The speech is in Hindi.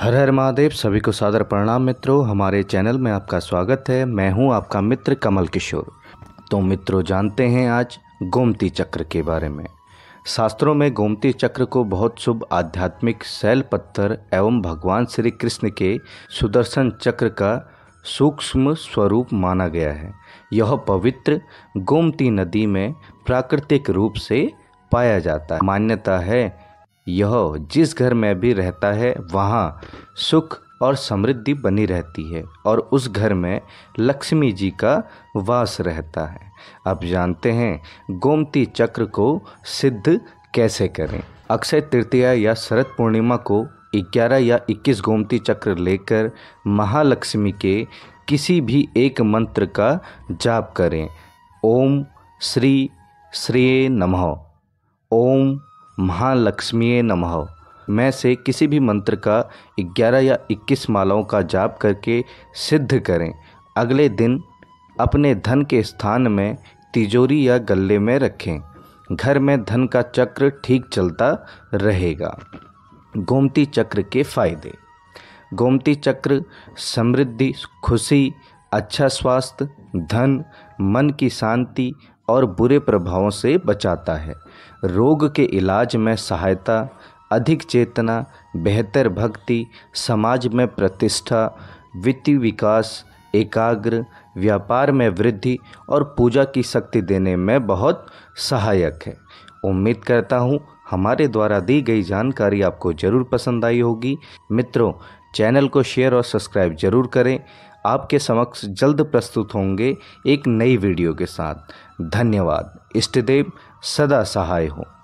हर हर महादेव सभी को सादर प्रणाम मित्रों हमारे चैनल में आपका स्वागत है मैं हूं आपका मित्र कमल किशोर तो मित्रों जानते हैं आज गोमती चक्र के बारे में शास्त्रों में गोमती चक्र को बहुत शुभ आध्यात्मिक शैल पत्थर एवं भगवान श्री कृष्ण के सुदर्शन चक्र का सूक्ष्म स्वरूप माना गया है यह पवित्र गोमती नदी में प्राकृतिक रूप से पाया जाता है मान्यता है यह जिस घर में भी रहता है वहाँ सुख और समृद्धि बनी रहती है और उस घर में लक्ष्मी जी का वास रहता है अब जानते हैं गोमती चक्र को सिद्ध कैसे करें अक्षय तृतीया या शरद पूर्णिमा को 11 या 21 गोमती चक्र लेकर महालक्ष्मी के किसी भी एक मंत्र का जाप करें ओम श्री श्रेय नमः ओम महालक्ष्मीये नमः में से किसी भी मंत्र का 11 या 21 मालाओं का जाप करके सिद्ध करें अगले दिन अपने धन के स्थान में तिजोरी या गले में रखें घर में धन का चक्र ठीक चलता रहेगा गोमती चक्र के फायदे गोमती चक्र समृद्धि खुशी अच्छा स्वास्थ्य धन मन की शांति और बुरे प्रभावों से बचाता है रोग के इलाज में सहायता अधिक चेतना बेहतर भक्ति समाज में प्रतिष्ठा वित्तीय विकास एकाग्र व्यापार में वृद्धि और पूजा की शक्ति देने में बहुत सहायक है उम्मीद करता हूँ हमारे द्वारा दी गई जानकारी आपको ज़रूर पसंद आई होगी मित्रों चैनल को शेयर और सब्सक्राइब जरूर करें आपके समक्ष जल्द प्रस्तुत होंगे एक नई वीडियो के साथ धन्यवाद इष्टदेव सदा सहाय हों